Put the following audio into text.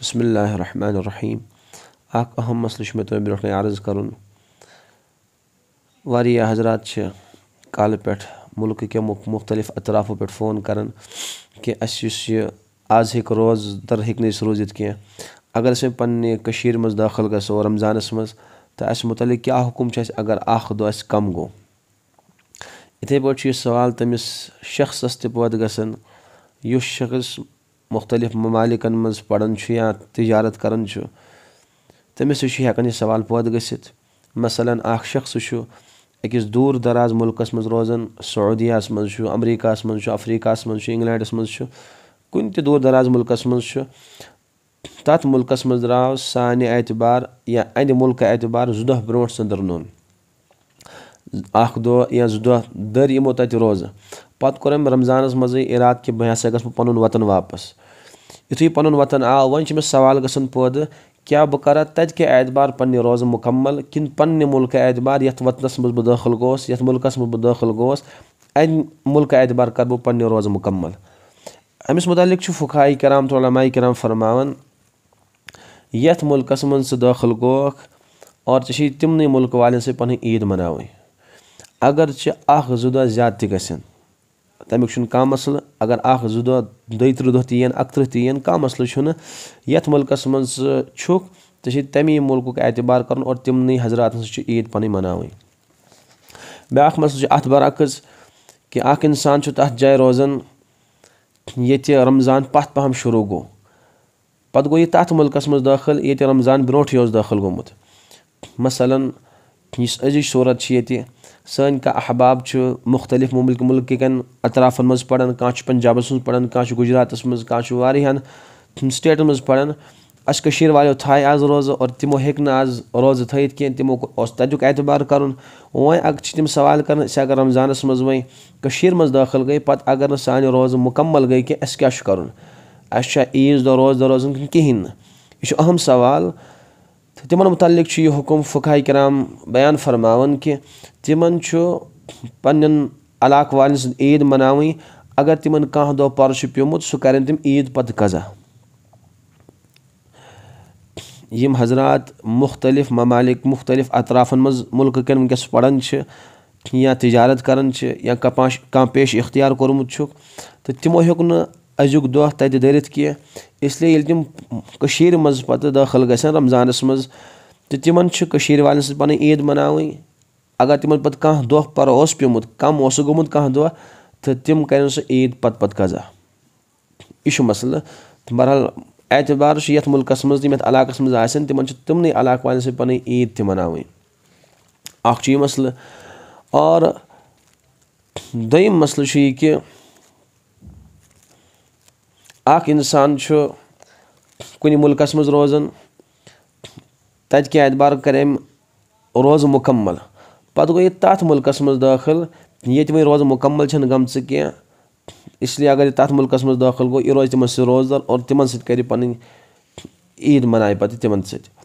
بسم اللہ الرحمن الرحیم آق اہم مسئلہ شمیت میں برخلی عرض کرن واری حضرات چھے کال پیٹھ ملک کے مختلف اطراف پیٹھ فون کرن کہ اسی سی آز ہیک روز در ہیک نیس روز جت کی اگر اسے پننے کشیر مز داخل کا سو رمضان اسمز تا اس متعلق کیا حکم چاہیس اگر آخ دو اس کم گو اتھے پوچھ یہ سوال تمیس شخص استے پوچھ گسن یو شخص مختلف ممالکن پڑھن یا تجارت کرن کر تمسے ہکان یہ سوال پہ گھتھ مثلاً اخص دور دراز ملکس مزا سعودیا مزریک منریقاہ منگلینڈس منت دور دراز ملکس من تع ملکس من دو سانہ اعتبار یا ان ملک اعتبار زہ بروٹ سندر نون اہ زہ در یہ توز پتہ کورم رمضانس مزے ارادہ کہ بہ ہسا گھس پن وطن واپس یتھے پن وطن آو ون مے سوال گھن پودہ کیا بہ کرا تت کہ اعتبار پنہ روز مکمل کن پنہ ملک اعتبار یت وطنس مز بہ داخل گوس یت ملکس مز بہ داخل گوس امہ ملک اعتبار کر بہ پنہ روز مکمل امس متعلق فقائی کرام تو علماء کرام فرماون یتھ ملکس من سہ داخل گوکھ اور چی تمن ملک والن سہ پن عید مناوی اگر چہ اخ زدہ زیادہ تہ گھن کانٛہہ مسلہٕ اگر اخ درہ دہ تین اکترہ تین کھانے یو ملکس ژےٚ ٹھیک تَمی مُلکُک اعتبار پَنٕنۍ مَناوٕنۍ حضرات عید چھُ اَتھ برعکٕس کہِ اَکھ کہ انسان تَتھ جایہِ روزان رمضان گوٚو شروع گو یہِ تَتھ ملکس مز داخل ییٚتہِ رمضان بروٹ یُس داخل صوٗرت صورت ییٚتہِ سن کا احباب مختلف ملک ملک کن اطراف مز پڑھن کانچ پنجاب سن پڑھن کانچ گجرات اس مز کانچ واری ہن سٹیٹ مز پڑھن اس کشیر والیو تھائی آز روز اور تیمو ہیکن آز روز تھائیت کین تیمو اس تجک اعتبار کرن وہیں اگر چھتیم سوال کرن اس اگر رمضان اس مز وہیں کشیر مز داخل گئی پت اگر سانی روز مکمل گئی کہ اس کیا شکرن اس چھا ایز دو روز دو روز کہیں یہ اہم سوال تو تمن متعلق چھ یہ حکم فکائے کرام بیان فرماون کہ تمن چھ پنن علاق والن سن عید مناوی اگر تمن کان دو پر چھ پیومت سو کرن تم عید پت قزا یم حضرات مختلف ممالک مختلف اطرافن مز ملک کن ونکس پڑن چھ یا تجارت کرن چھ یا کپاش کان پیش اختیار کورمت چھ تو تمو ہیکن تِم دہ منٛز کی اس لیے رمضانَس پہ داخل تِمَن چھِ کٔشیٖرِ والٮ۪ن والن سن عید مَناوٕنۍ اگر اوس دہ کَم اوسُکھ کم اس گوت تہٕ دہ تو تم کر پَتہٕ عید قزا یہِ یہ مسلے بہرحال اعتبار سے یتھ ملکس تِمنٕے علاقہٕ علاقہ مزا پَنٕنۍ عیٖد تہِ مَناوٕنۍ عید چھُ اخ مسل اور دم کہِ اکھ انسان چھو کنی ملک اس مز روزن تج کی آیت بار کریم روز مکمل پت گو یہ تات ملک اس مز داخل یہ تیمہ روز مکمل چھن گم سکیا اس لئے اگر یہ تات ملک اس مز داخل گو یہ روز تیمہ سے روز اور تیمہ سے کری پانی اید منائی پاتی تیمہ سے